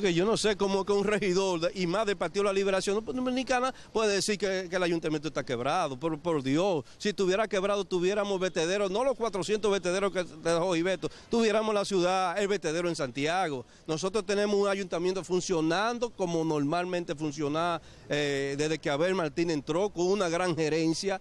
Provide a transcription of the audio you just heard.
que yo no sé cómo que un regidor y más del Partido de la Liberación Dominicana puede decir que, el ayuntamiento está quebrado. Por, por, Dios, si estuviera quebrado, tuviéramos vertederos, no los 400 vetederos que dejó Ibeto, tuviéramos la ciudad, el vertedero en Santiago. Nosotros tenemos un ayuntamiento funcionando como normalmente funciona eh, desde que Abel Martín entró, con una gran gerencia.